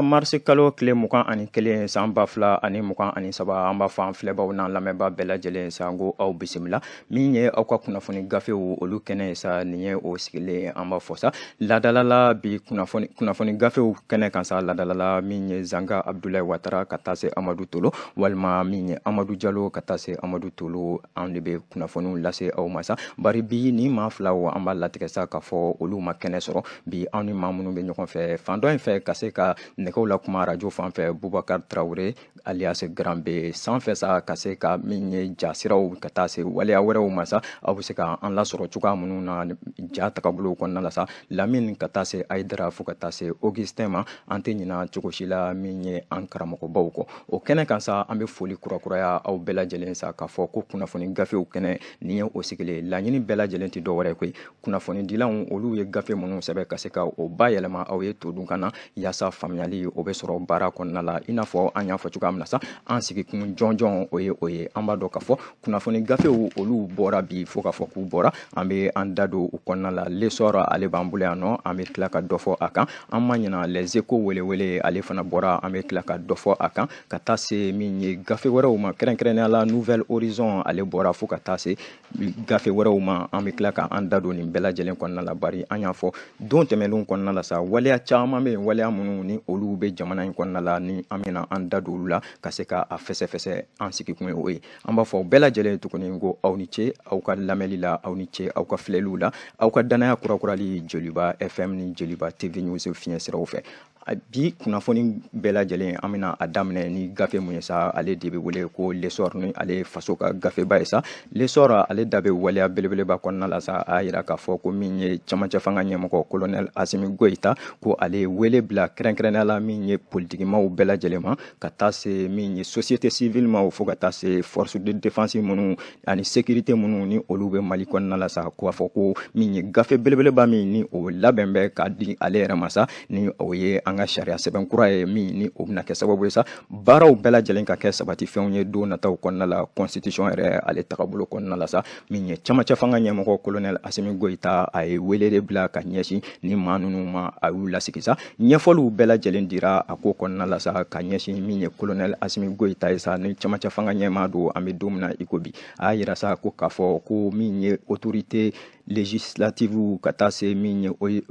marisi kalo tile mugan ani kelen san ba fila ani mugan ani saba an b'a fɔ an filɛbaw n'an lamɛnbaa bɛɛ lajɛlen san ko aw bisimila min ye aw ka kunnafoni gafew olu kɛnɛ sa nin ye o sigilen an b'a fɔ sa ladalala bi kunnafoni gafew kɛnɛ kan sa ladalala min ye zanga abdulayi watara ka taa se amadu tolo walima min ye amadu jalo ka taa se amadu tolo an de bɛ kunnafoniw lase aw ma sa bari bi ni maa filaw an b'a latigɛ sa k'a fɔ olu ma kɛnɛ sɔrɔ bi anw ni maa minnu bɛ ɲɔgɔn fɛ fan dɔ in fɛ ka se ka nɛgɛw la kuma arajo fan fɛ bubakar tarawure alias grand b sanfɛ sa ka se ka min ye jasiraw ka taa se waleya wɛrɛw ma sa aw be se ka an lasɔrɔ cogoya minnu na ja tagabolow kɔnɔna la sa lamin ka taa se aidara fɔɔ ka taa se augustin ma an tɛ ɲina cogo si la min ye an karamɔgɔbaw kɔ o kɛnɛ kan sa an be foli kurakuraya aw bɛɛ lajɛlen sa k'a fɔ ko kunnafoni gafew kɛnɛ ni ye o sigilen laɲini bɛɛ lajɛlen tɛ dɔwɛrɛ koyi kunnafonidilanw olu ye gafe minnu sɛbɛ ka se ka o ba yɛlɛma aw ye to dun na yaasa faamuya faamuyali o bɛ sɔrɔ baara kɔnɔna la i n'a fɔ an y'a fɔ cogoya min na sa an sigikun jɔnjɔn o ye o ye an b'a dɔn k'a fɔ kunnafoni gafew olu bɔra bi fo k'a fɔ k'u bɔra an bɛ an da don u kɔnɔna la lesɔr ale b'an bolo yan nɔ an bɛ tila ka dɔ fɔ a kan an ma ɲina lɛzeko welewele ale fana bɔra an bɛ tila ka dɔ fɔ a kan ka taa se min ye gafe wɛrɛw ma kɛrɛnkɛrɛnnenya la nouvelle horizon ale bɔra fo ka taa se gafe wɛrɛw ma an bɛ tila ka an da don nin bɛɛ lajɛlen kɔnɔna la bari an y'a fɔ don tɛmɛnenw kɔnɔna la sa waleya caman bɛ yen waleya minnu ni o olu be jamana in kɔnna la ni an bɛna an da don olu la ka se k'a fɛsɛfɛsɛ an sigikun ye o ye an b'a fɔ aw tuguni ko aw ni ce aw ka lamɛli la aw ni ce aw ka filɛliw la aw ka danaya kurakurali jeliba fm ni jeliba tv news fiɲɛ siraw fɛ bi kunnafoni bɛɛ lajɛlen an bɛna a daminɛ ni gafe mun ye sa ale de bɛ wele ko lesor ni ale faso ka gafeba ye sa lesor ale da bɛ waleya belebeleba kɔnɔna la sa a yira k'a fɔ ko min ye camancɛ fanga ɲɛmɔgɔ kolonɛl asimi goyita ko ale ye wele bila kɛrɛnkɛrɛnnenya min ye politikimaw bɛɛ lajɛlen ma ka taa se min ye société civile ma fo ka taa se force de défense minnu ani sécurité minnu ni olu bɛ mali kɔnɔna la sa ko fɔ ko min ye gafe belebeleba min ni o labɛn bɛ k'a di ale yɛrɛ ma sa ni o ye an an um um ka sariya sɛbɛn kura ye min ni o bɛna kɛ sababu ye sa baaraw bɛɛ lajɛlen ka kɛ sabatifɛnw ye don nataw kɔnɔna la constitution yɛrɛ ale tagabolo kɔnɔna la sa min ye camancɛ fanga ɲɛmɔgɔ colonel asimi goyita a ye wele bila ka ɲɛsin ni maa ninnu ma a y'u lasigi sa ɲɛfɔliw bɛɛ lajɛlen dira a ko kɔnɔna la sa ka ɲɛsin min ye colonel asimi goyita ye sa ni camancɛ fanga ɲɛmaa don an bɛ don min i ko bi a y'a um yira sa ko k'a fɔ ko min ye autorité législative u ka taa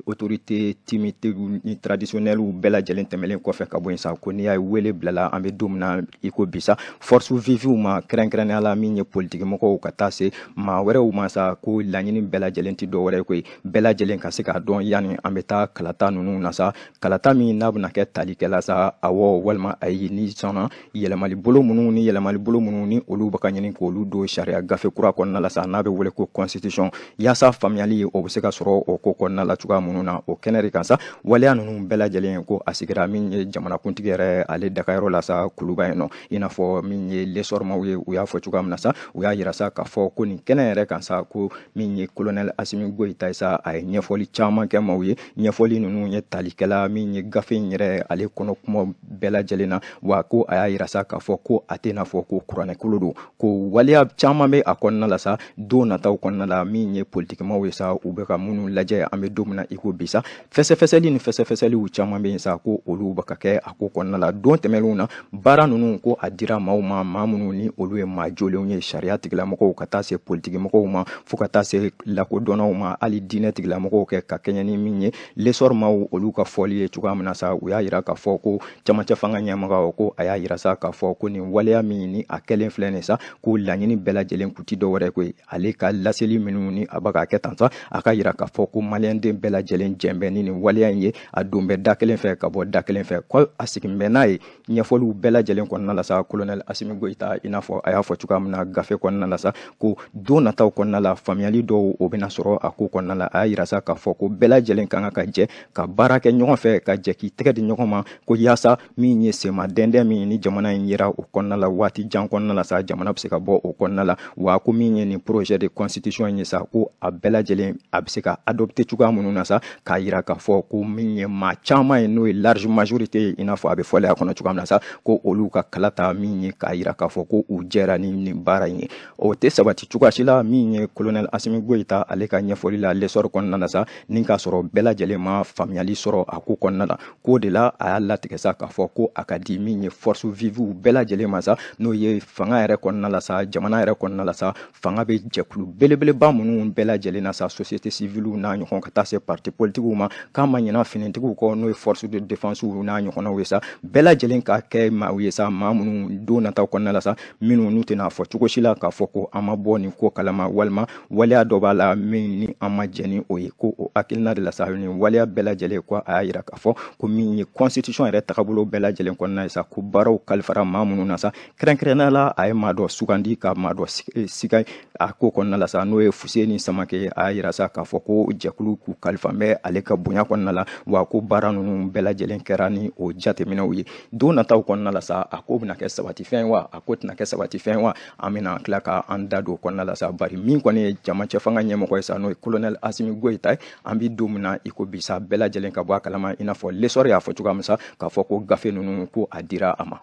autorité timité ni traditionnelle bɛɛ lajɛlen tɛmɛlen kɔfɛ ka bɔ yen sa ko n'i wele bilala an bɛ don min na i ko bi sa force vive ma kɛrɛnkɛrɛnnenya la min ye politikimɔgɔw ka taa se maa ma sa ko laɲini bɛɛ lajɛlen tɛ dɔwɛrɛ ye koyi bɛɛ lajɛlen ka k'a dɔn yanni an bɛ kalata ninnu na sa kalata min n'a bɛna kɛ talikɛla sa awɔ walima ayi n'i sɔnna yɛlɛmali bolo minnu ni yɛlɛmali bolo minnu ni olu bɛ ka ɲini k'olu don sariya gafe kura kɔnɔna la sa n'a wele ko constitution yaasa walasa faamuyali o bɛ se ka sɔrɔ o ko kɔnɔna la cogoya minnu na o kɛnɛ de kan sa waleya ninnu bɛɛ lajɛlen ko a sigira min ye jamana jamanakuntigi yɛrɛ ale dagayɔrɔ la sa kuluba yen nɔ i n'a fɔ min ye lesɔrɔmaw ye u y'a fɔ cogoya min sa u y'a yira sa k'a fɔ ko nin kɛnɛ yɛrɛ kan sa ko min ye kolonɛl asimi goyita ye sa a ye ɲɛfɔli caman kɛ maw ye ɲɛfɔli ninnu ye talikɛla min ye gafe in yɛrɛ ale kɔnɔ kuma bɛɛ lajɛlen na wa ko a y'a yira sa k'a fɔ ko a tɛna fɔ ko kuranɛkolo don ko waleya caman bɛ a kɔnɔna la sa don nataw kɔnɔna la min ye politi politikima ye sa u bɛ ka minnu lajɛ an bɛ don min na i ko bi sa fɛsɛfɛsɛli ni fɛsɛfɛsɛliw caman bɛ yen sa ko olu bɛ ka kɛ a ko kɔnɔna la don tɛmɛnenw na baara ninnu ko a dira maaw ma maa minnu ni olu ye maa jolenw ye sariya tigilamɔgɔw ka taa se politikimɔgɔw ma fo ka taa se lakodɔnnaw ma hali diinɛ tigilamɔgɔw kɛ ka kɛɲɛ ni min ye lesɔri maaw olu ka fɔli ye cogoya min na sa u y'a yira k'a fɔ ko camacɛ fanga ɲɛmaga ko a y'a yira sa k'a fɔ ko nin waleya min ni a kɛlen filɛ nin sa ko laɲini bɛɛ lajɛlen kun ti dɔwɛrɛ koyi ale ka laseli minnu ni a b'a ka k'a kɛ tan a ka yira k'a fɔ ko maliyɛnden bɛɛ lajɛlen jɛn bɛ ni nin waleya ye a don bɛ da kelen fɛ ka bɔ da kelen fɛ ko a sigin bɛ n'a ye ɲɛfɔliw bɛɛ lajɛlen kɔnɔna la sa kolonɛl asimi goyita i n'a fɔ a y'a fɔ cogoya min gafe kɔnɔna la sa ko don nataw kɔnɔna la faamuyali dɔw o bɛna sɔrɔ a ko kɔnɔna la a y'a yira sa k'a fɔ ko bɛɛ lajɛlen ka kan ka jɛ ka baara kɛ ɲɔgɔn fɛ ka jɛ k'i tɛgɛ di ɲɔgɔn ma ko yaasa min ye sema dɛndɛn min ni jamana in yira o kɔnɔna la waati jan kɔnɔna la sa jamana bɛ se ka bɔ o kɔnɔna la wa ko min ye nin projet de constitution ye sa ko a bɛɛ lajɛlen a bɛ se ka adopte cogoya minnu na sa k'a yira k'a fɔ ko min ye maa caman ye n'o ye large majorité ye i n'a fɔ a bɛ fɔlɛ kɔnɔ cogoya min sa ko olu ka kala ta min ye k'a yira k'a fɔ ko u jɛra ni nin baara ye o tɛ sabati cogoya la min ye colonel asimi goyita ale ka ɲɛfɔli la lesɔri kɔnɔna na sa ni k'a sɔrɔ bɛɛ lajɛlen ma faamuyali sɔrɔ a ko kɔnɔna la k'o de la a y'a latigɛ sa k'a fɔ ko a ka di min ye force vive bɛɛ lajɛlen ma sa n'o ye fanga yɛrɛ kɔnɔna la sa jamana yɛrɛ kɔnɔna la sa fanga bɛ jɛkulu belebeleba minnu bɛɛ lajɛlen lajɛlen na sa société civile n'a ɲɔgɔn ka taa se parti politigiw ma k'a ma ɲina finitigiw kɔ n'o ye force de défense n'a ɲɔgɔnnaw ye sa bɛɛ lajɛlen ka kɛ maaw ye sa maa minnu don nataw kɔnɔna la sa minnu n'u tɛna fɔ cogo si la k'a fɔ ko an ma bɔ nin ko kalama walima waleya dɔ b'a la min ni an ma jɛ ni o ye ko o hakilina de la sa ni waleya bɛɛ lajɛlen ko a y'a yira k'a fɔ ko min ye constitution yɛrɛ tagabolo bɛɛ lajɛlen kɔnɔna ye sa ko baaraw kalifara maa minnu na sa kɛrɛnkɛrɛnnenya la a ye maa dɔ sugandi ka maa dɔ siga eh, a ko kɔnɔna la sa n'o ye fuse ni samakɛ ke a y'a sa k'a fɔ ko jɛkulu k'u kalifa bɛ ale ka bonya kɔnɔna la wa ko baara ninnu bɛɛ lajɛlen kɛra ni o jateminɛw ye don nataw kɔnɔna la sa a ko bɛna kɛ sabatifɛn wa a ko tɛna kɛ sabatifɛn wa an bɛna tila ka an da don kɔnɔna la sa bari min kɔni ye jama cɛ fanga ɲɛmɔgɔ ye sa n'o ye colonel asimi goyita ye an bɛ don min i ko bisa bɛɛ lajɛlen ka bɔ a kalama i n'a fɔ lesɔri y'a fɔ cogoya min sa k'a fɔ ko gafe ninnu ko a dira a ma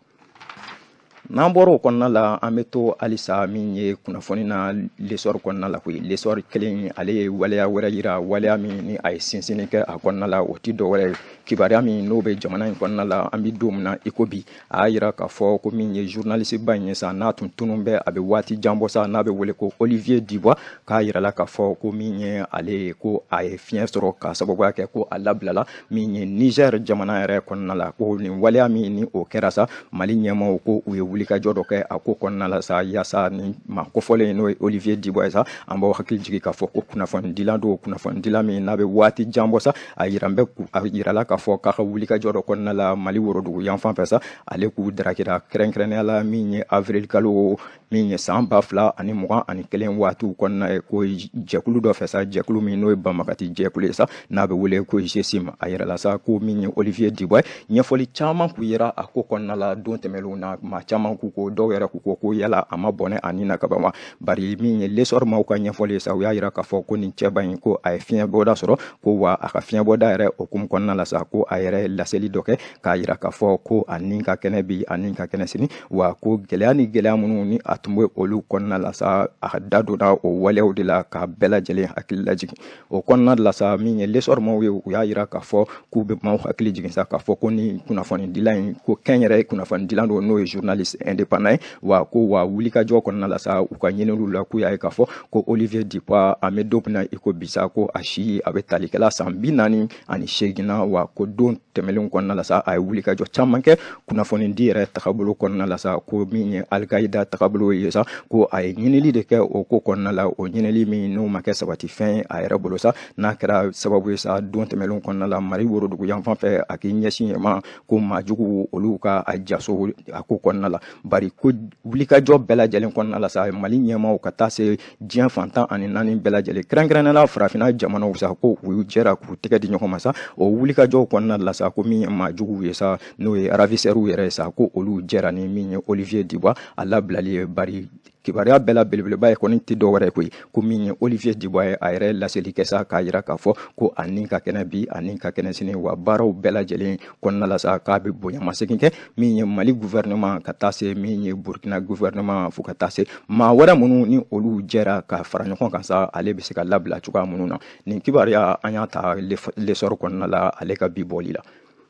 n'an bɔra o kɔnɔna la an bɛ to halisa min ye kunnafoni na lesɔri kɔnɔna la koyi lesɔri kelen ale ye waleya wɛrɛ yira waleya min ni a ye sinsinni kɛ a kɔnɔna la o ti dɔwɛrɛ ye kibaruya min n'o bɛ jamana in kɔnɔna la an bɛ don min na iko bi a y'a yira k'a fɔ ko min ye zurunaliseba in ye sa n'a tun tunun bɛ a bɛ waati janbɔ sa n'a bɛ wele ko olivier dibois k'a yirala k'a fɔ ko min ye ale ye ko a ye fiɲɛ sɔrɔ k'a sababuya kɛ ko a labilala min ye niger jamana yɛrɛ kɔnɔna la ko nin waleya min ni o kɛra sa mali ɲɛmaw ko u ye wuli wulikajɔ dɔ kɛ a ko kɔnɔna la sa yaasa ni ma kofɔlen n'o ye olivier dibɔ ye sa an b'aw hakili jigi k'a fɔ ko kunnafonidila don kunnafonidila min n'a bɛ waati jan bɔ sa a yira n bɛ a yirala k'a fɔ k'a ka wulikajɔ dɔ kɔnɔna la mali worodugu yan fan fɛ sa ale k'u darakira kɛrɛnkɛrɛnnenya la min ye avril kalo min ye san ba fila ani mugan ani kelen waatiw kɔnɔna ye ko jɛkulu dɔ fɛ sa jɛkulu min n'o ye banbagati jɛkulu ye sa n'a bɛ wele ko gsim a yɛrɛla sa ko min ye olivier dibɔ ye ɲɛfɔli caman k'u yira a ko kɔnɔna la don tɛmɛlenw na ma caman caman k'u ko dɔw yɛrɛ k'u ko ko yala a ma bɔnɛ ani na kaban wa bari min ye lesɔri maw ka ɲɛfɔli ye sa u y'a yira k'a fɔ ko nin cɛba ɲi ko a ye fiɲɛbɔda sɔrɔ ko wa a ka fiɲɛbɔda yɛrɛ okumu kɔnɔna la sa ko a yɛrɛ ye laseli dɔ kɛ k'a yira k'a fɔ ko a nin ka kɛnɛ bi a nin ka kɛnɛ sini wa ko gɛlɛya ni gɛlɛya minnu ni a tun be olu kɔnɔna la sa a da donna o waleyaw de la k'a bɛɛ lajɛlen hakili lajigin o kɔnɔna la sa min ye lesɔri maw ye u y'a yira k'a fɔ k'u be maw hakili jigin sa k'a fɔ ko ni kunnafonidila ɲi ko kɛn yɛrɛ kunnafonidilan do n'o ye journalist indépendant ye wa ko wa wulikajɔ kɔnɔna la sa u ka ɲiniliw la k'u y'a ye k'a fɔ ko olivier dipa an bɛ don na i ko bisa ko a si a bɛ talikɛla san bi naani ani seegina wa ko don tɛmɛlen kɔnɔna la sa a ye wulikajɔ caaman kɛ kunnafonidi yɛrɛ tagabolo kɔnɔna la sa ko min ye alikaida tagabolo ye sa ko a ye ɲinili de kɛ o ko kɔnɔna la o ɲinili min n'o ma kɛ sabatifɛn ye a yɛrɛ bolo sa n'a kɛra sababu ye sa don tɛmɛlen kɔnɔna la mari worodugu yanfan fɛ a k'i ɲɛsin ye ma ko maajugu olu ka a jaso a ko kɔnɔna la bari ko wulikajɔ bɛɛ kɔnna kɔnɔna la sa mali ɲɛmaw ka taa se diɲɛ fantan ani naani bɛɛ lajɛlen kɛrɛnkɛrɛnnɛla farafina jamanaw sa ko u jɛra k'u tɛgɛ di ɲɔgɔn ma sa o wulikajɔw kɔnna la sa ko min ye majuguw ye sa n'o ye aravisɛriw yɛrɛ sa ko olu jɛra ni min ye olivier diba a labilali ye bari kibaruya bɛɛ la belebeleba ye kɔni tɛ dɔwɛrɛ ye koyi ko min ye olivier diboa ye a yɛrɛ laseli kɛ sa k'a yira k'a fɔ ko a ka kɛnɛ bi a ka kɛnɛ sini wa baaraw bɛɛ lajɛlen kɔnɔna la sa k'a bɛ bonyamasegin kɛ min ye mali guvɛrɛnɛma ka taa se min ye burkina guvɛrɛnɛma fo ka taa se maa wɛrɛ minnu ni olu jɛra ka fara ɲɔgɔn kan sa ale bɛ se ka labila cogoya minnu na nin kibaruya an y'a ta lesɔrɔ kɔnɔna la ale ka bi bɔli la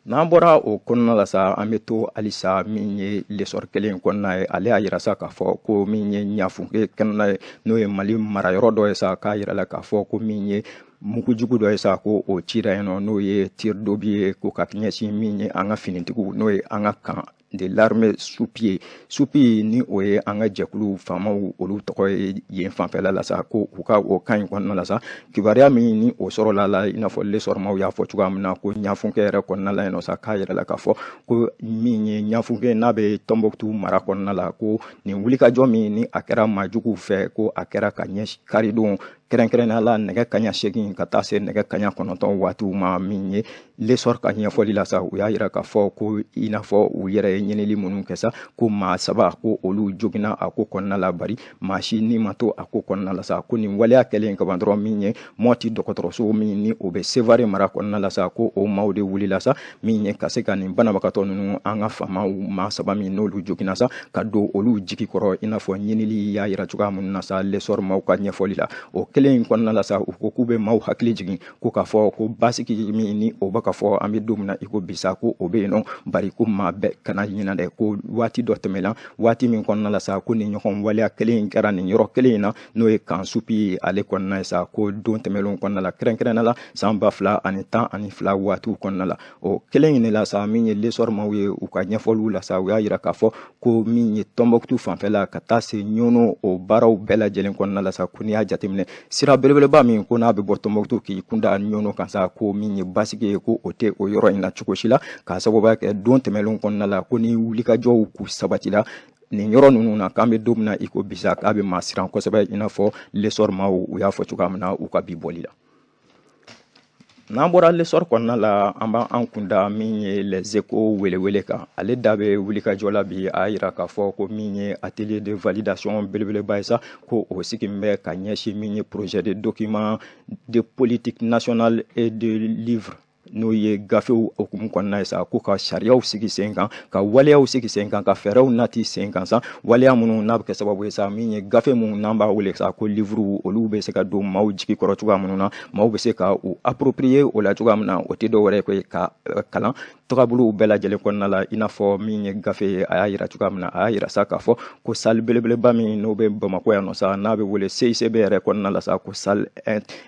n'an bɔra o kɔnɔna la sa an be to halisa min ye lesɔr kelen kɔnɔna ye ale y'a yira sa k'a fɔ ko min ye ɲafunke kɛnɛna ye n'o ye mali marayɔrɔ dɔ ye sa k'a yira la k'a fɔ ko min ye mugujugu dɔ ye sa ko o cira yen nɔ n'o ye tiridobi ye ko ka ɲɛsin min ye an ka finitigiw n'o ye an ka kan de l'armée sous-pied sous-pied ni o ye an ka jɛkulu faamaw olu tɔgɔ ye yen fanfɛla la sa ko u ka o kan ɲi kɔnɔna la sa kibaruya min ni o sɔrɔ la i n'a fɔ lesɔrɔmaw y'a fɔ cogoya min na ko ɲafunkɛ yɛrɛ kɔnɔna la yen nɔ sa k'a yɛrɛ la k'a fɔ ko min ye ɲafunkɛ n'a bɛ tɔnbɔkutu mara kɔnɔna la ko nin wulikajɔ min ni a kɛra majuguw fɛ ko a kɛra ka ɲɛ karidon kɛrɛnkɛrɛnnenya la nɛgɛ kaɲa segin ka taa se nɛgɛ kaɲa kɔnɔntɔn waatiw ma min ye lesɔr ka ɲɛfɔli la sa u y'a yira k'a fɔ ko i n'a fɔ u yɛrɛ ye ɲinili minnu kɛ sa ko maa saba ko olu jogina a ko kɔnɔna la bari maa si ni ma to a ko kɔnɔna la sa ko nin waleya kɛlen kaban dɔrɔn min ye mɔti dɔgɔtɔrɔso min ni o bɛ sevare mara kɔnɔna la sa ko o maw de wulila sa min ye ka se ka nin banabagatɔ ninnu an ka faamaw maa saba min n'olu jogina sa ka don olu jigi kɔrɔ i n'a fɔ ɲinili y'a yira cogoya minnu na sa lesɔr maw ka ɲɛfɔli la o kelen in kɔnɔna la sa u ko k'u bɛ maaw hakili jigin ko k'a fɔ ko basigi min ni o bɛ ka fɔ an bɛ don min na i ko bi sa ko o bɛ yen nɔ bari ko maa bɛɛ kana ɲinɛ dɛ ko waati dɔ tɛmɛna waati min kɔnɔna la sa ko nin ɲɔgɔn waleya kelen in kɛra nin yɔrɔ kelen in na n'o ye kan supi ye ale kɔnɔna ye sa ko don tɛmɛlenw kɔnɔna la kɛrɛnkɛrɛnnenya la san ba fila ani tan ani fila waatiw kɔnɔna la o kelen in de la sa min ye maaw ye u ka ɲɛfɔliw la sa u y'a jira k'a fɔ ko min ye tɔnbɔkutu fanfɛla ka taa se ɲɔnɔ o baaraw bɛɛ lajɛlen kɔnɔna la sa ko n'i y'a jateminɛ sira belebeleba min ko n'a bɛ bɔ tɔnbɔkutu k'i kunda ɲɔnɔ kan sa ko min ye basigi ye ko o tɛ o yɔrɔ in na cogo si la k'a sababuya kɛ don tɛmɛlen kɔnɔna la ko ni wulikajɔw k'u sabatila nin yɔrɔ nunu na k'an be don mina i ko bisa k'a be ma siran kosɛbɛ i n'a fɔ lesɔr lesɔrɔmaw u y'a fɔ cogoya min na u ka bi bɔli la n'an bɔra lesɔri kɔnɔna la an b'an kunda min ye lɛzeko welewele kan ale da bɛ wulikajɔ la bi a yira k'a fɔ ko min ye atelier de validation belebeleba ye sa ko o sigi bɛ ka ɲɛsin min ye projet de document de politique nationale et de livre n'o ye gafew hukumu kɔnɔna ye sa ko ka sariyaw sigi sen kan ka waleyaw sigi sen kan ka fɛɛrɛw nati sen kan sa waleya minnu n'a bɛ kɛ sababu ye sa min ye gafe mu n'an b'a wele sa ko livruw olu bɛ se ka don maw jigi kɔrɔ cogoya minnu na maw bɛ se eh, ka u approprier o la cogoya min na o tɛ dɔ wɛrɛ ko ka kalan tagabolow bɛɛ lajɛlen kɔnɔna la i n'a fɔ min ye gafe ye a y'a yira cogoya min a y'a yira sa k'a fɔ ko sali belebeleba min n'o bɛ bamakɔ yan nɔ sa n'a bɛ wele cicb yɛrɛ kɔnɔna la sa ko sali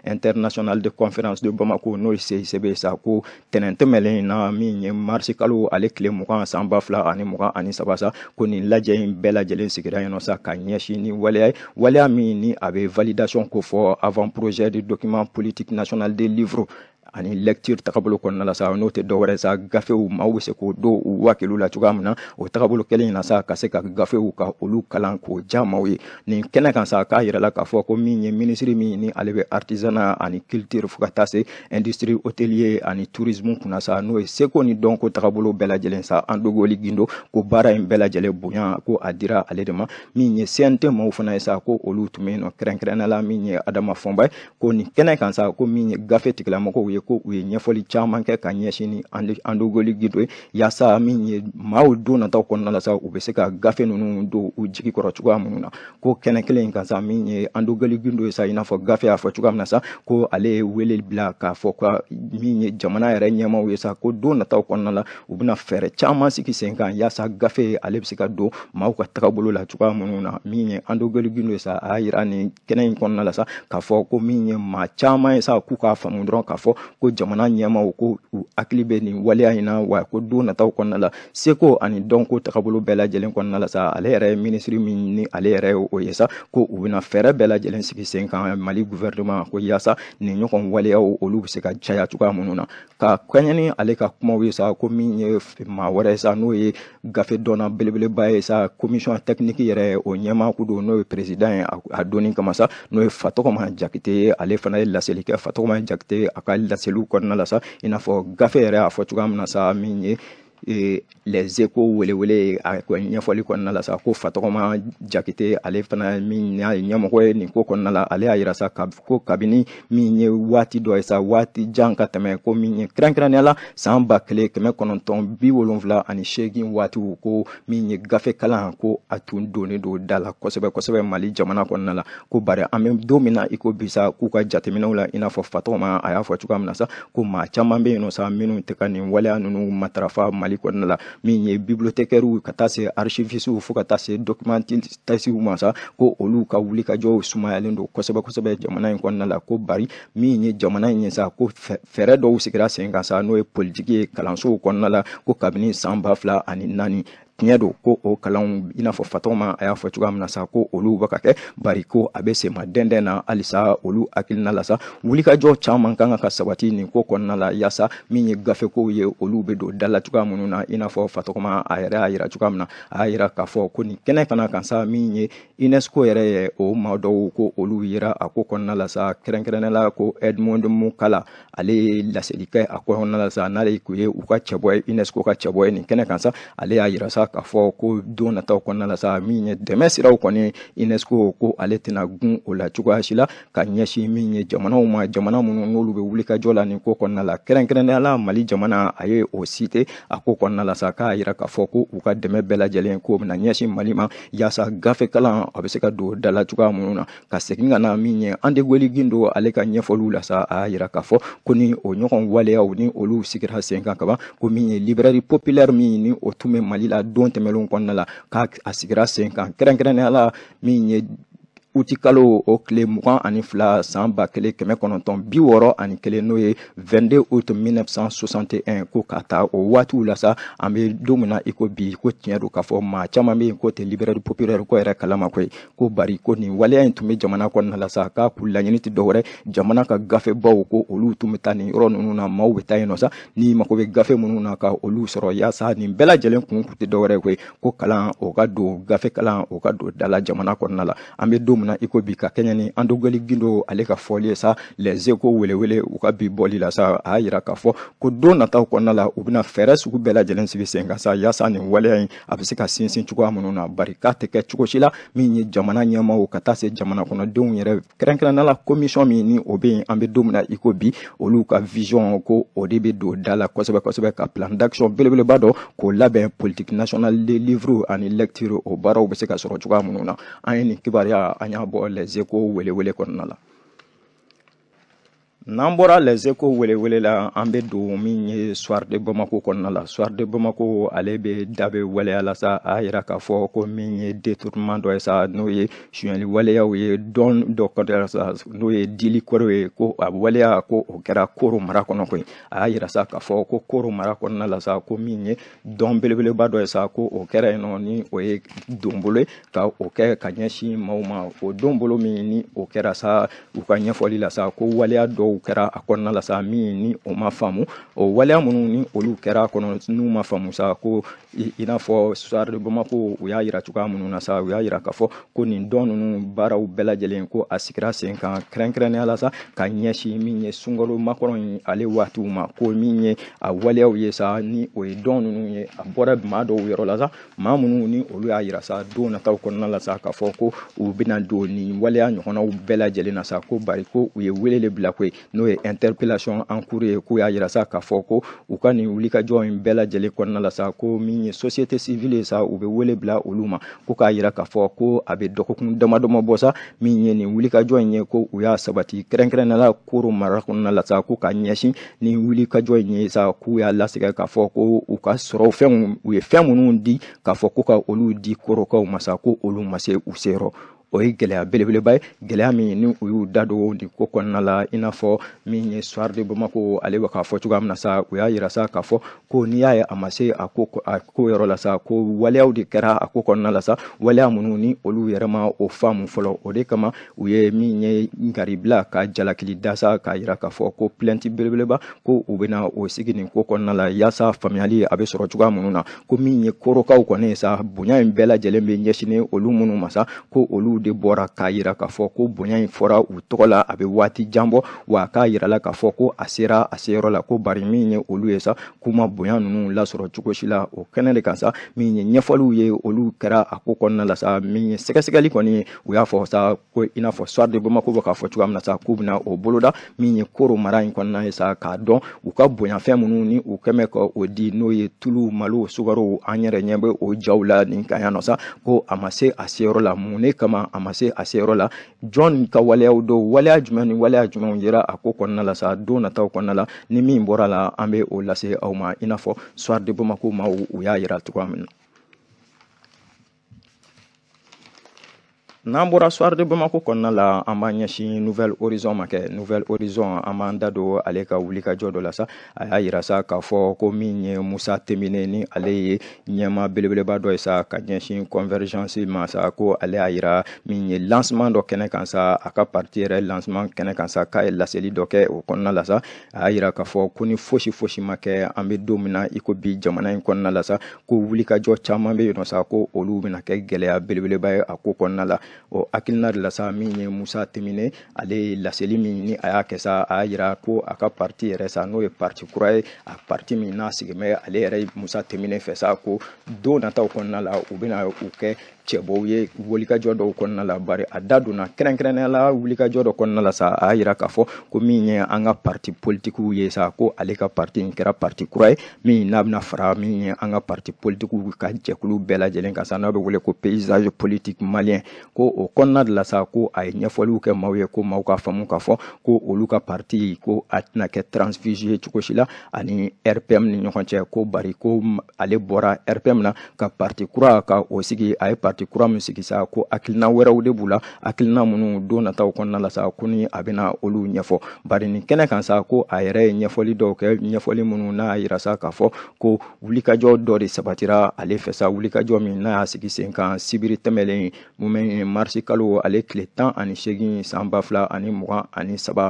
international de conférence de bamako n'o ye cicb sa ko tɛnɛn tɛmɛlen na min ye marisi kalo ale tile mugan san ba fila ani mugan ani saba sa ko nin lajɛ in bɛɛ lajɛlen sigira yen sa ka ɲɛsin ni waleya ye waleya min ni a bɛ validation ko fɔ avant projet de document politique national de livre ani lecture tagabolo kɔnɔna la sa n'o tɛ dɔwɛrɛ sa gafew maaw be se k'o do u wakilu la cogoya min na o tagabolo kelen na sa ka se ka gafew ka olu kalan k'o ja maw ye nin kɛnɛ kan sa k'a yirɛla k'a fɔ ko min ye minisiri min ni ale be artisana ani culture fɔɔ ka taa se industrie hotelier ani tourisme kunna sa n'o ye seko ni dɔnko tagabolo bɛɛ lajɛlen sa an dogoli gindo ko baara ɲi bɛɛ lajɛlen bonya ko a dira ale de ma min ye cnt maw fana ye sa ko olu tun be nɔ kɛrɛnkɛrɛnna min ye adama fɔnba ko nin kɛnɛ kan sa ko min ye gafe tigilamɔgɔw ye ko u ye ɲɛfɔli caman kɛ ka ɲɛsin ni andogoli gindo ye yaasa min ye maaw don nataw kɔnɔna la sa u bɛ se ka gafe ninnu don u jigi kɔrɔ cogoya minnu na ko kɛnɛ kelen in kan sa min ye andogoli gindo ye sa i n'a fɔ gafe y'a fɔ cogoya min na sa ko ale ye wele bila k'a fɔ ka min ye jamana yɛrɛ ɲɛmaw ye sa ko don nataw kɔnɔna la u bɛna fɛɛrɛ caman sigi sen kan yaasa gafe ale bɛ se ka don maaw ka tagabolo la cogoya minnu na min ye andogoli gindo ye sa a y'a yira nin kɛnɛ in kɔnɔna la sa k'a fɔ ko min ye maa caman ye sa k'u k'a faamu dɔrɔn k'a fɔ ko jamana ɲɛmaw ko u hakili bɛ nin waleya in na wa ko don nataw kɔnɔna la seko ani dɔnko tagabolo bɛɛ lajɛlen kɔnɔna la sa ale yɛrɛ minisiri min ni ale yɛrɛ o ye sa ko u bena fɛɛrɛ bɛɛ lajɛlen sigi sen kan mali guvɛrɛnɛman ko yaasa nin ɲɔgɔn waleyaw olu be se ka caya cogoya minnu na ka kɛɲɛ ni ale ka kumaw ye sa ko min ye ma wɛrɛ sa n'o ye gafe dɔnna belebeleba ye sa commission technique yɛrɛ o ɲɛma ku n'o ye président ye a donni kama sa n'o ye fatɔgɔma jakite ale fana ye laselikɛ fatɔgɔma jakite a ka seliw kɔnɔna la sa i n'a fɔ gafe yɛrɛ y'a fɔ cogoya min na sa min ye lɛzeko welewele ah, a ɲɛfɔli kɔnɔna la sa ko fatɔgɔma jakite ale fana min y'a ye ɲɛmɔgɔ ye nin ko kɔnɔna la ale y'a yira sa ko kabini min ye waati dɔ ye sa waati jan ka tɛmɛ ko min ye kɛrɛnkɛrɛnnenya la saan ba kelen kɛmɛ kɔnɔntɔn bi wolonfila ani seegin waatiw ko min ye gafe kalan ko a tun donnen don da la kosɛbɛ kosɛbɛ mali jamana kɔnɔna la ko bari an be don min na i ko sa k'u ka jateminɛw la i n'a fɔ fatɔgɔma a y'a fɔ cogoya min na sa ko maa caaman be yen nɔ sa minw tɛ ka nin waleya nunu matarafa mali mali kɔnɔna la min ye bibliotɛkɛriw ka taa se arsivisiw fo ka taa se documentasiw ma sa ko olu ka wuli ka jɔw sumayalen do kosɛbɛ kosɛbɛ jamana in kɔnna la ko bari min ye jamana in ye sa ko fɛɛrɛ dɔw sigira sen kan sa n'o ye politiki ye kalansow kɔnna la ko kabini saan ba fila ani naani tiɲɛ don ko o kalanw i n'a fɔ fatɔw ma a y'a fɔ cogoya min na sa ko olu bɛ ka kɛ bari ko a bɛ sema dɛndɛn na halisa olu hakilina la sa wulikajɔ caman kan ka sabati nin ko kɔnɔna la yaasa min ye gafekow ye olu bɛ don da la cogoya minnu na i n'a fɔ fatɔgɔma a yɛrɛ y'a yira cogoya min na a y'a yira k'a fɔ ko nin kɛnɛ kana kan sa min ye unesco yɛrɛ ye o maa dɔw ko olu yira a ko kɔnɔna la sa kɛrɛnkɛrɛnnɛ la ko edmond mukala ale ye laseli kɛ a ko kɔnɔna la sa n'ale tun ye u ka cɛbɔ ye unesco ka cɛbɔ ye nin kɛnɛ kan sa ale y'a yira sa k'a fɔ ko don nataw kɔnɔna la sa min ye dɛmɛ siraw kɔni unesco ko ale tɛna gun o la cogoya si la ka ɲɛsin min ye jamanaw ma jamana minnu n'olu bɛ wuli ka jɔ la nin ko kɔnɔna la kɛrɛnkɛrɛnnenya la mali jamana a ye o site a ko kɔnɔna la sa k'a yira k'a fɔ ko u ka dɛmɛ bɛɛ lajɛlen ko bɛna ɲɛsin mali ma yaasa gafe kalan a bɛ se ka don dala cogoya minnu na ka segin ka na min ye an de gweligin don ale ka ɲɛfɔliw la sa a y'a yira k'a fɔ ko ni o ɲɔgɔn waleyaw ni olu sigira sen kan ka ban ko min ye librairie populaire min ni o tun bɛ mali la don don tɛmɛlen kɔnɔna la k'a sigira sen kan kɛrɛnkɛrɛnnenya la min ye utikalo o tile mugan ani fila san ba kelen kɛmɛ kɔnɔntɔn bi wɔɔrɔ ani kelen n'o ye 22 août 1961 ko ka taa o waatiw la sa an bɛ don min na i ko bi ko tiɲɛ don k'a fɔ maa caman bɛ yen ko tɛ libéré populaire ko yɛrɛ kalama koyi ko bari ko nin waleya in tun bɛ jamana kɔnɔna la sa k'a kun laɲini tɛ dɔwɛrɛ jamana ka gafe baw ko olu tun bɛ taa nin yɔrɔ ninnu na maaw bɛ taa yen nɔ sa n'i mago bɛ gafe minnu na ka olu sɔrɔ yaasa nin bɛɛ lajɛlen kun tun tɛ dɔwɛrɛ koyi ko kalan o ka don gafe kalan o ka don dala jamana kɔnɔna la an bɛ don mun iko bi ka kɛɲɛ ni an dogali gindo ale ka fɔli ye sa les eco welewele u ka bi bɔli la sa a yira k'a fɔ ko don nataw kɔnɔna la u bɛna fɛɛrɛ sugu bɛɛ lajɛlen sigi sen kan sa yaasa nin waleya in a bɛ se ka sinsin cogoya minnu na bari k'a tɛ kɛ cogo si la min ye jamana ɲɛmaw ka taa se jamana kɔnɔdenw yɛrɛ kɛrɛnkɛrɛnnenya la komisɔn min ni o bɛ yen an bɛ don min na bi olu ka vision ko o de bɛ don da la kosɛbɛ kosɛbɛ ka plan d'action belebeleba dɔ k'o labɛn politique nationale de livre ani lecture o baaraw bɛ se ka sɔrɔ cogoya minnu na an ye nin kibaruya an an y'a bɔ lɛze ko welewele kɔnɔna la n'an bɔra lɛseko welewelela an bɛ don min ye soir de bamako kɔnɔna la soir de bamako ale bɛ dabe waleya la sa a yira k'a fɔ ko min ye détournement dɔ ye sa n'o ye suɲɛli waleyaw ye dɔn dɔ kɔdɛra sa n'o ye dili kɔrɔ ye ko a waleya ko o kɛra koro mara kɔnɔ koyi a y'a yira sa k'a fɔ ko koro mara kɔnɔna la sa ko min ye dɔn belebeleba dɔ ye sa ko o kɛra yen nɔ ni o ye donbolo ye ka o kɛ ka ɲɛsin maaw ma o don bolo min ni o kɛra sa u ka ɲɛfɔli la sa ko waleya dɔw waleyaw kɛra a kɔnɔna la sa min ni o ma faamu o waleya minnu ni olu kɛra a kɔnɔ n'u ma faamu sa ko i n'a fɔ sari bamako u y'a yira cogoya minnu na sa u y'a yira k'a fɔ ko nin dɔn ninnu baaraw bɛɛ lajɛlen ko a sigira sen kan kɛrɛnkɛrɛnnenya la sa ka ɲɛsin min ye sunkalo makɔrɔ in ale waatiw ma ko min ye a waleyaw ye sa ni o ye dɔn ninnu ye a bɔra maa dɔw yɔrɔ la sa ma minnu ni olu y'a yira sa don nataw kɔnɔna la sa k'a fɔ ko u bɛna don nin waleya ɲɔgɔnnaw bɛɛ lajɛlen na sa ko bari ko u ye wele le bila ko ye n'o ye interpellation en cours ye k'u y'a yira sa k'a fɔ ko u ka nin wulikajɔ in bɛɛ lajɛlen kɔnɔna la sa ko min ye société civile ye sa u bɛ wele bila olu ma ko k'a yira k'a fɔ ko a bɛ dɔgɔkun damadama bɔ sa min ye nin wulikajɔ in ye ko u y'a sabati kɛrɛnkɛrɛnnenya la koro mara kɔnɔna la sa ko ka ɲɛsin nin wulikajɔ in ye sa k'u y'a lasigɛ k'a fɔ ko u ka sɔrɔ fɛn u ye fɛn minnu di k'a fɔ ko ka olu di korokaw ma sa ko olu ma se u seyɔrɔ o ye gɛlɛya belebeleba ye gɛlɛya min ni u y'u da don nin ko kɔnɔna la i n'a fɔ min ye soir de bamako ale bɛ k'a fɔ cogoya min na sa u y'a yira sa k'a fɔ ko n'i y'a ye a ma se a ko a ko yɔrɔ la sa ko waleyaw de kɛra a ko kɔnɔna la sa waleya minnu ni olu yɛrɛ ma o faamu fɔlɔ o de kama u ye min ye ngaribila ka jalakili sa k'a yira k'a fɔ ko plɛnti belebeleba ko u bɛna o sigi nin ko kɔnɔna la yaasa faamuyali a bɛ sɔrɔ cogoya minnu na ko min ye korokaw kɔni sa bonya in bɛɛ lajɛlen bɛ ɲɛsin olu minnu ma sa ko olu de bɔra k'a yira k'a fɔ ko bonya in fɔra u tɔgɔ la a bɛ waati jan wa k'a yirala k'a fɔ ko a sera a seyɔrɔ la ko bari min ye olu ye sa k'u bonya ninnu lasɔrɔ cogo si la o kɛnɛ de kan sa min ye ɲɛfɔliw ye olu kɛra a ko kɔnɔna la sa min ye sɛgɛsɛgɛli kɔni u y'a fɔ sa ko i n'a fɔ soir de bamako bɛ k'a fɔ cogoya min na sa k'u bɛna o boloda min ye koro mara in kɔnɔna ye sa k'a dɔn u ka bonyafɛn minnu ni u kɛmɛ ka o di n'o ye tulu malo sukarow an yɛrɛ ɲɛ bɛ o jaw la nin kan yan nɔ sa ko a ma se a seyɔrɔ la mun ne kama a ma se a seyɔrɔ la jɔn ka waleyaw do waleya jumɛn ni waleya jumɛnw yira a ko kɔnɔna la sa don nataw kɔnɔna la ni min bɔra la an be o lase aw ma i n'a fɔ soir de bamako maw u y'a yira tuga min na n'an bɔra soir de bamako kɔnɔna la an b'a ɲɛsin nouvelle horizon ma kɛ nouvelle horizon an b'an da don ale ka wulikajɔ dɔ la sa a y'a yira sa k'a fɔ ko min ye musa temine ni ale ye ɲɛma belebeleba dɔ ye sa ka ɲɛsin convergence ma sa ko ale y'a yira min ye lancement dɔ kɛnɛ kan sa a ka parti yɛrɛ lancement kɛnɛ kan sa k'a ye laseli dɔ kɛ o kɔnɔna la sa a y'a yira k'a fɔ ko ni fosi fosi ma kɛ an bɛ don min na i ko bi jamana in kɔnɔna la sa ko wuli wulikajɔ caman bɛ yen nɔ sa ko olu bɛna kɛ gɛlɛya belebeleba ye a ko kɔnɔna la o hakilina de min ye musa temine ale ye laseli min ni a y'a kɛ sa a y'a yira ko a ka parti yɛrɛ sa n'o ye parti kura ye a parti min n'a sigin ale yɛrɛ musa temine fɛ sa ko don nataw kɔnɔna la u bɛna u kɛ cɛbɔw ye wulikajɔ dɔw kɔnɔna la bari a da donna kɛrɛnkɛrɛnnenya wulikajɔ dɔ kɔnɔna la sa a y'a yira k'a fɔ ko min ye an ka parti politikiw ye sa ko ale ka parti in kɛra parti kura ye min n'a bɛna fara min ye an ka parti politikiw ka jɛkulu bɛɛ lajɛlen kan sa n'a bɛ wele ko paysage politique malien ko ko o kɔnɔna de la sa ko a ye ɲɛfɔliw kɛ maaw ye ko maaw ka faamu k'a fɔ ko olu ka parti ko a tɛna kɛ transfuge ye cogo si la ani rpm ni ɲɔgɔn cɛ ko bari ko ale bɔra rpm na ka parti kura ka o sigi a ye parti kura min sigi sa ko hakilina wɛrɛw de b'u la hakilina minnu don nataw kɔnɔna la sa ko ni a bɛna olu ɲɛfɔ bari nin kɛnɛ kan sa ko a yɛrɛ ye ɲɛfɔli dɔw kɛ ɲɛfɔli minnu n'a yira sa k'a fɔ ko wulikajɔ dɔ de sabatira ale fɛ sa wulikajɔ min n'a y'a sigi sen kan sibiri tɛmɛlen mun marisi kalo ale tile tan ani seegin san ba fila ani mugan ani saba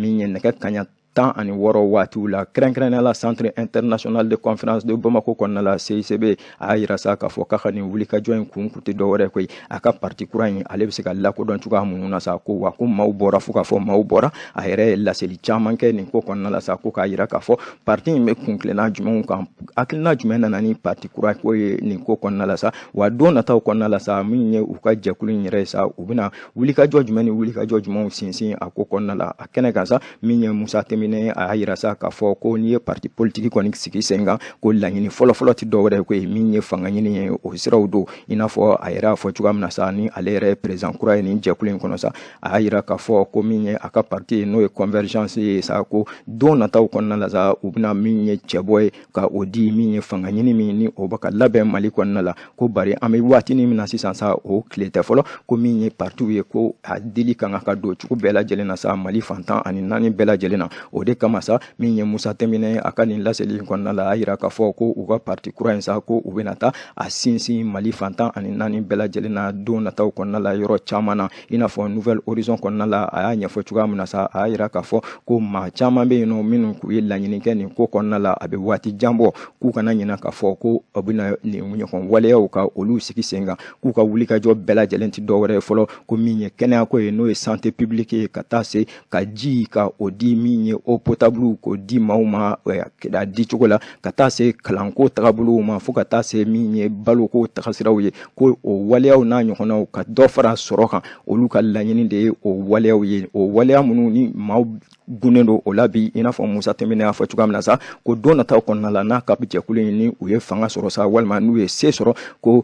min ye nɛgɛ kaɲa tan ani wɔɔrɔ waatiw la kɛrɛnkɛrɛnnenya la centre international de conférence de bamako kɔnɔna la cicb a y'a yira sa k'a fɔ k'a ka nin wulikajɔ in kun kun tɛ dɔwɛrɛ koyi a ka parti kura yi ale bɛ se ka lakodɔn cogoya minnu na sa ko wa ko maaw bɔra fo k'a fɔ maaw bɔra a yɛrɛ ye laseli caman kɛ nin ko kɔnɔna la sa ko k'a yira k'a fɔ parti in bɛ kuntilenna jumɛnw kan hakilina jumɛn nana ni parti kura ko ye nin ko kɔnɔna la sa wa don nataw kɔnɔna la sa min ye u ka jɛkulu in yɛrɛ sa u bɛna wulikajɔ jumɛn ni wulikajɔ jumɛnw sinsin a ko kɔnɔna la a kɛnɛ kan sa min ye musa temi daminɛ a y'a yira sa k'a fɔ ko n'i ye parti politique kɔni sigi sen kan ko laɲini fɔlɔfɔlɔ tɛ dɔwɛrɛ ko ye min ye fanga ɲini ye o siraw don i n'a fɔ a yɛrɛ y'a fɔ cogoya min na sa ni ale yɛrɛ perezan kura ye nin jɛkulu in kɔnɔ sa a y'a yira k'a fɔ ko min ye a ka parti ye n'o ye convergence ye sa ko don nataw kɔnɔna la sa u bɛna min ye cɛbɔ ye ka o di min ye fanga ɲini min ni o bɛ ka labɛn mali kɔnɔna la ko bari an bɛ waatinin min na sisan sa o tile tɛ fɔlɔ ko min ye partiw ye ko a dili kan ka ka don cogo bɛɛ lajɛlen na sa mali fantan ani naani bɛɛ lajɛlen na o de kama sa min ye musa tɛmɛnɛ a ka nin laseli kɔnɔna la a yira k'a fɔ ko u ka parti kura in sa ko u bɛna taa a sinsin mali fantan ani naani bɛɛ lajɛlen na don nataw kɔnɔna la yɔrɔ caman na i n'a fɔ nouvelle horizon kɔnɔna la a y'a ɲɛfɔ cogoya min na sa a y'a yira k'a fɔ ko ma caman be yen nɔ minnu k'u ye laɲini kɛ nin ko kɔnɔna la a bɛ waati jan k'u kana ɲina k'a fɔ ko a bɛna nin ɲɔgɔn waleyaw ka olu sigi sen kan k'u ka wuli wulikajɔ bɛɛ lajɛlen tɛ dɔwɛrɛ ye fɔlɔ ko min ye kɛnɛyako ye n'o ye santé publique ye ka taa se ka ji ka o di min ye o potabulu ko di maw ma a di cogo la ka taa se kalanko tagabolow ma fo ka taa se min ye baloko tagasiraw ye ko o waleyaw n'a ɲɔgɔnnaw ka dɔ fara sɔrɔ kan olu ka laɲini de ye o waleyaw ye o waleya minnu ni maaw gunnen do o la bi i n'a fɔ musa tɛmɛne y'a fɔ cogoya min na sa ko don nataw kɔnɔna la n'a ka jɛkulu ye ni u ye fanga sɔrɔ sa walima n'u ye se sɔrɔ ko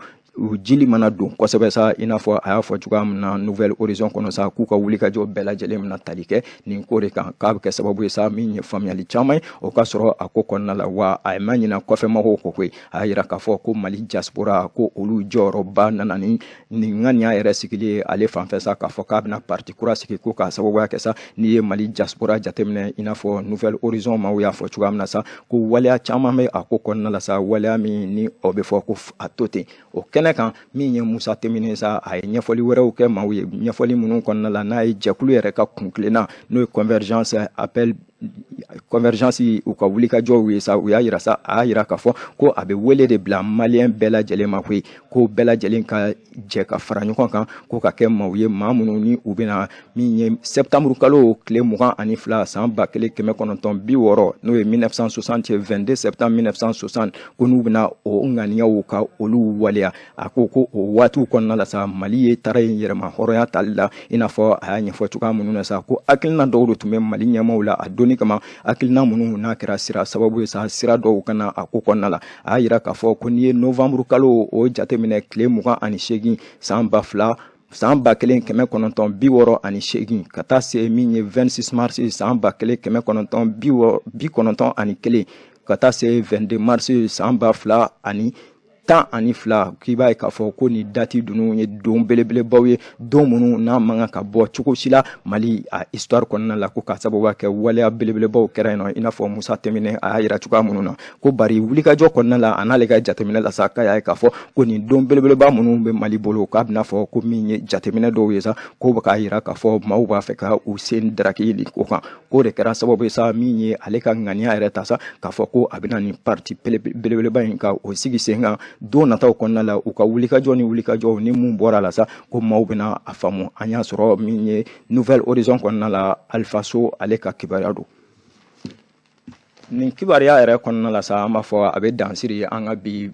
jili mana don kosɛbɛ sa i n'a fɔ a y'a fɔ cogoya min na nouvelle horizon kɔnɔ sa k'u ka wuli ka jɔ bɛɛ lajɛlen mina tali kɛ nin ko de kan k'a bɛ kɛ sababu ye sa min ye faamuyali caman ye o ka sɔrɔ a ko kɔnɔna la wa a e ma ɲina kɔfɛmɔgɔw kɔ koyi a y'a yira k'a fɔ ko mali diaspora ko olu jɔyɔrɔba nana ni nin ŋaniya yɛrɛ sigili ye ale fan fanfɛ sa k'a fɔ k'a bɛna parti kura sigi ko k'a sababuya kɛ sa n'i ye mali jasipora jateminɛ i n'a fɔ nouvelle horizon ma maw y'a fɔ cogoya min na sa ko waleya caman bɛ a ko kɔnɔna la sa waleya min ni o be fɔ ko a to ten o kɛnɛ kɛnɛ kan min ye musa teminisa a ye ɲɛfɔli wɛrɛw kɛ maaw ye ɲɛfɔli minnu kɔnɔna la n'a ye jɛkulu yɛrɛ ka kunkilenna n'o ye convergence appel convergence u ka wuli ka jɔw ye sa u y'a yira sa a y'a yira k'a fɔ ko a bɛ wele de bila maliyɛn bɛɛ lajɛlen ma koyi ko bɛɛ lajɛlen ka jɛ ka fara ɲɔgɔn kan ko ka kɛ maaw ye maa minnu ni u bɛna min ye sɛbitamuru kalo tile mugan ani fila san ba kelen kɛmɛ kɔnɔntɔn bi wɔɔrɔ n'o ye 1960 22 septembre 1960 ko n'u bɛna o ŋaniyaw ka olu waleya a ko ko o waatiw kɔnɔna la sa mali ye taara yen yɛrɛma hɔrɔnya tali la i n'a fɔ a y'a ɲɛfɔ cogoya minnu na sa ko hakilina dɔw de tun bɛ mali ɲɛmaw la a donni donni kama hakilina minnu n'a kɛra sira sababu ye sa sira dɔw kana a ko kɔnɔna la a y'a yira k'a fɔ ko n'i ye novanburu kalo o jateminɛ tile mugan ani seegin san ba fila san ba kelen kɛmɛ kɔnɔntɔn bi wɔɔrɔ ani seegin ka taa se min ye 26 mars san ba kelen kɛmɛ kɔnɔntɔn bi kɔnɔntɔn ani kelen ka taa se 22 mars san ba fila ani tan ani fila k'i b'a ye k'a fɔ ko nin dati ninnu ye don belebelebaw ye don minnu n'a man kan ka bɔ cogo si la mali a histoire kɔnɔna la ko k'a sababuya kɛ waleya belebelebaw kɛra yen nɔ i n'a fɔ musa tɛmɛnen a y'a yira cogoya minnu na ko bari wulikajɔ kɔnɔna la a n'ale ka jateminɛ la sa k'a y'a ye k'a fɔ ko nin don belebeleba minnu bɛ mali bolo k'a bɛna fɔ ko min ye jateminɛ dɔw ye sa ko k'a yira k'a fɔ maaw b'a fɛ ka u sen daraki nin ko kan k'o de kɛra sababu ye sa min ye ale ka ŋaniya yɛrɛ ta sa k'a fɔ ko a bɛna nin parti belebeleba in ka o sigi sen kan don nataw kɔnɔna la u ka wulikajɔ ni wulikajɔw ni mun bɔra la sa ko maaw bɛna a faamu an y'a sɔrɔ min ye nouvelle horizon kɔnɔna la alfaso ale ka kibaruya don nin kibaruya yɛrɛ kɔnɔna la sa an b'a fɔ a bɛ dansiri an ka bi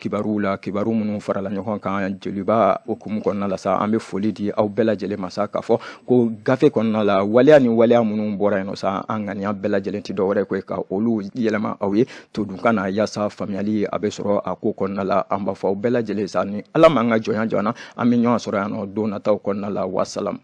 kibaruw la kibaru minnu farala ɲɔgɔn kan jeliba okumu kɔnɔna la sa an bɛ foli di aw bɛɛ lajɛlen ma sa k'a fɔ ko gafe kɔnɔna la waleya ni waleya minnu bɔra yen nɔ sa an ŋaniya bɛɛ lajɛlen tɛ dɔwɛrɛ ko ka olu yɛlɛma aw ye todunkan na yaasa faamuyali a bɛ sɔrɔ a ko kɔnɔna la an b'a fɔ aw bɛɛ lajɛlen sa ni ala m'an ka jɔnya jɔn na an bɛ ɲɔgɔn sɔrɔ yan nɔ don nataw kɔnɔna la wasalam